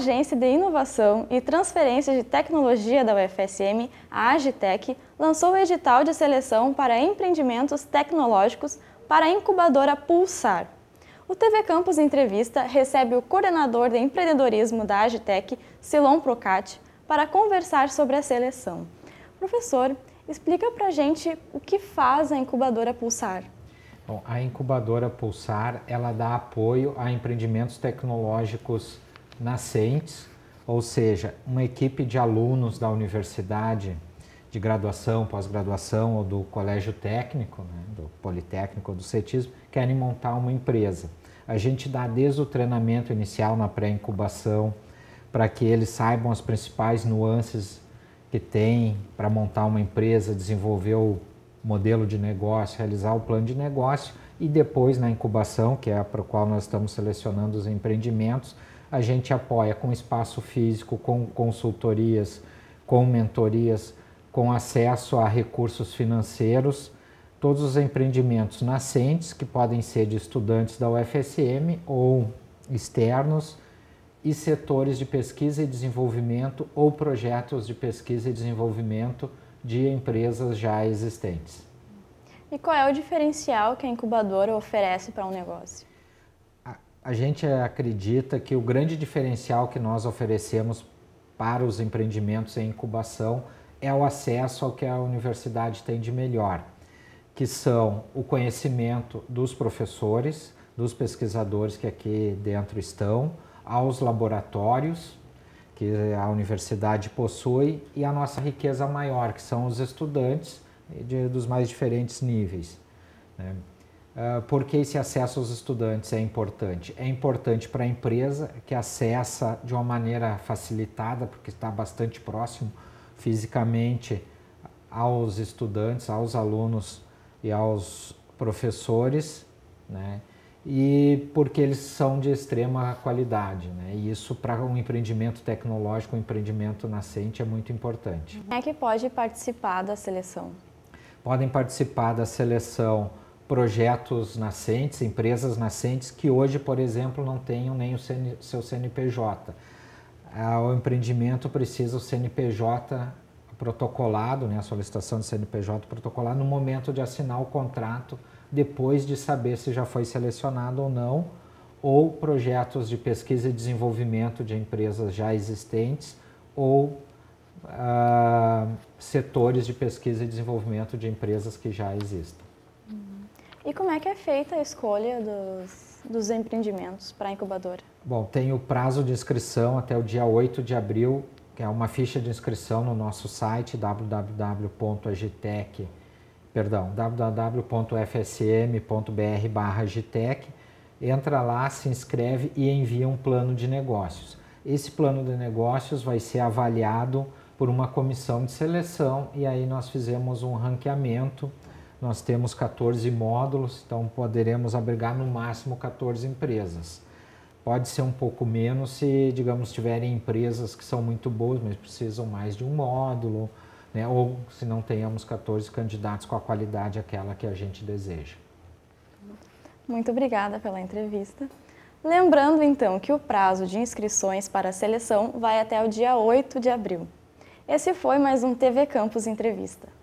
Agência de Inovação e Transferência de Tecnologia da UFSM, a Agitec, lançou o edital de seleção para empreendimentos tecnológicos para a incubadora Pulsar. O TV Campus Entrevista recebe o coordenador de empreendedorismo da Agitec, Silon Procati, para conversar sobre a seleção. Professor, explica para a gente o que faz a incubadora Pulsar. Bom, a incubadora Pulsar ela dá apoio a empreendimentos tecnológicos nascentes, ou seja, uma equipe de alunos da universidade de graduação, pós-graduação ou do colégio técnico, né, do Politécnico ou do CETISMO, querem montar uma empresa. A gente dá desde o treinamento inicial na pré-incubação para que eles saibam as principais nuances que tem para montar uma empresa, desenvolver o modelo de negócio, realizar o plano de negócio e depois na incubação, que é para o qual nós estamos selecionando os empreendimentos, a gente apoia com espaço físico, com consultorias, com mentorias, com acesso a recursos financeiros, todos os empreendimentos nascentes, que podem ser de estudantes da UFSM ou externos, e setores de pesquisa e desenvolvimento ou projetos de pesquisa e desenvolvimento de empresas já existentes. E qual é o diferencial que a incubadora oferece para um negócio? a gente acredita que o grande diferencial que nós oferecemos para os empreendimentos em incubação é o acesso ao que a universidade tem de melhor, que são o conhecimento dos professores, dos pesquisadores que aqui dentro estão, aos laboratórios que a universidade possui e a nossa riqueza maior, que são os estudantes de, dos mais diferentes níveis. Né? porque ah, por que esse acesso aos estudantes é importante? É importante para a empresa que acessa de uma maneira facilitada, porque está bastante próximo fisicamente aos estudantes, aos alunos e aos professores, né? e porque eles são de extrema qualidade. Né? E isso para um empreendimento tecnológico, um empreendimento nascente é muito importante. Quem é que pode participar da seleção? Podem participar da seleção projetos nascentes, empresas nascentes que hoje, por exemplo, não tenham nem o CN, seu CNPJ. Ah, o empreendimento precisa o CNPJ protocolado, né, a solicitação do CNPJ protocolado no momento de assinar o contrato, depois de saber se já foi selecionado ou não, ou projetos de pesquisa e desenvolvimento de empresas já existentes, ou ah, setores de pesquisa e desenvolvimento de empresas que já existem. Como que é feita a escolha dos, dos empreendimentos para a incubadora? Bom, tem o prazo de inscrição até o dia 8 de abril, que é uma ficha de inscrição no nosso site perdão, wwwfsmbr agitec Entra lá, se inscreve e envia um plano de negócios. Esse plano de negócios vai ser avaliado por uma comissão de seleção e aí nós fizemos um ranqueamento nós temos 14 módulos, então poderemos abrigar no máximo 14 empresas. Pode ser um pouco menos se, digamos, tiverem empresas que são muito boas, mas precisam mais de um módulo, né? ou se não tenhamos 14 candidatos com a qualidade aquela que a gente deseja. Muito obrigada pela entrevista. Lembrando então que o prazo de inscrições para a seleção vai até o dia 8 de abril. Esse foi mais um TV Campus Entrevista.